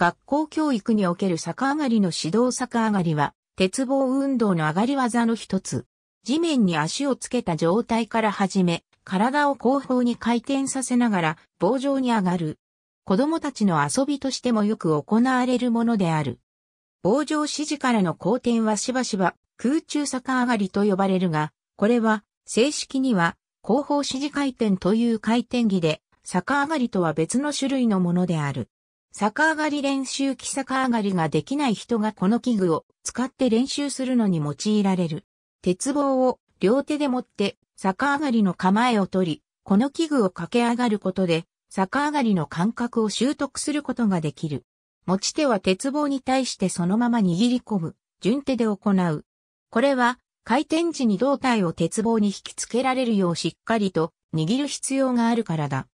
学校教育における逆上がりの指導逆上がりは、鉄棒運動の上がり技の一つ。地面に足をつけた状態から始め、体を後方に回転させながら棒状に上がる。子供たちの遊びとしてもよく行われるものである。棒状指示からの後転はしばしば空中逆上がりと呼ばれるが、これは正式には後方指示回転という回転技で逆上がりとは別の種類のものである。逆上がり練習機逆上がりができない人がこの器具を使って練習するのに用いられる。鉄棒を両手で持って逆上がりの構えを取り、この器具を駆け上がることで逆上がりの感覚を習得することができる。持ち手は鉄棒に対してそのまま握り込む、順手で行う。これは回転時に胴体を鉄棒に引き付けられるようしっかりと握る必要があるからだ。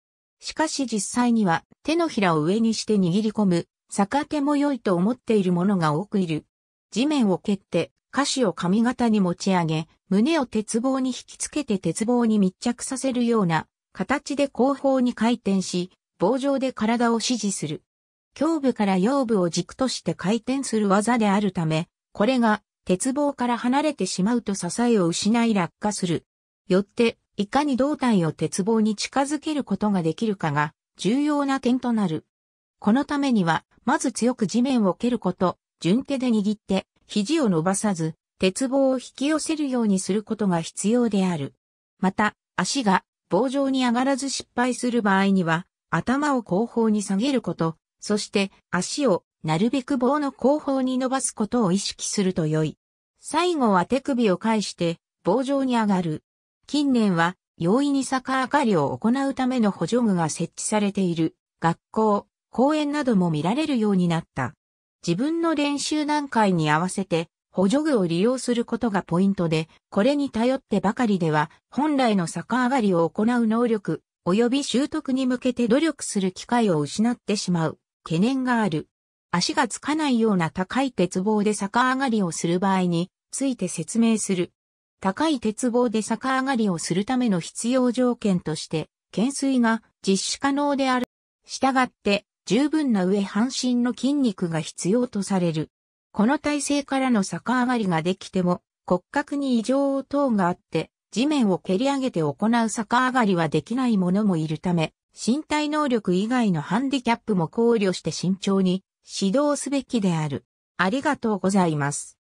しかし実際には手のひらを上にして握り込む、逆手も良いと思っている者が多くいる。地面を蹴って、下肢を髪型に持ち上げ、胸を鉄棒に引きつけて鉄棒に密着させるような形で後方に回転し、棒状で体を支持する。胸部から腰部を軸として回転する技であるため、これが鉄棒から離れてしまうと支えを失い落下する。よって、いかに胴体を鉄棒に近づけることができるかが重要な点となる。このためには、まず強く地面を蹴ること、順手で握って、肘を伸ばさず、鉄棒を引き寄せるようにすることが必要である。また、足が棒状に上がらず失敗する場合には、頭を後方に下げること、そして足をなるべく棒の後方に伸ばすことを意識すると良い。最後は手首を返して棒状に上がる。近年は容易に逆上がりを行うための補助具が設置されている学校、公園なども見られるようになった。自分の練習段階に合わせて補助具を利用することがポイントで、これに頼ってばかりでは本来の逆上がりを行う能力及び習得に向けて努力する機会を失ってしまう懸念がある。足がつかないような高い鉄棒で逆上がりをする場合について説明する。高い鉄棒で逆上がりをするための必要条件として、懸垂が実施可能である。したがって、十分な上半身の筋肉が必要とされる。この体勢からの逆上がりができても、骨格に異常等があって、地面を蹴り上げて行う逆上がりはできない者もいるため、身体能力以外のハンディキャップも考慮して慎重に指導すべきである。ありがとうございます。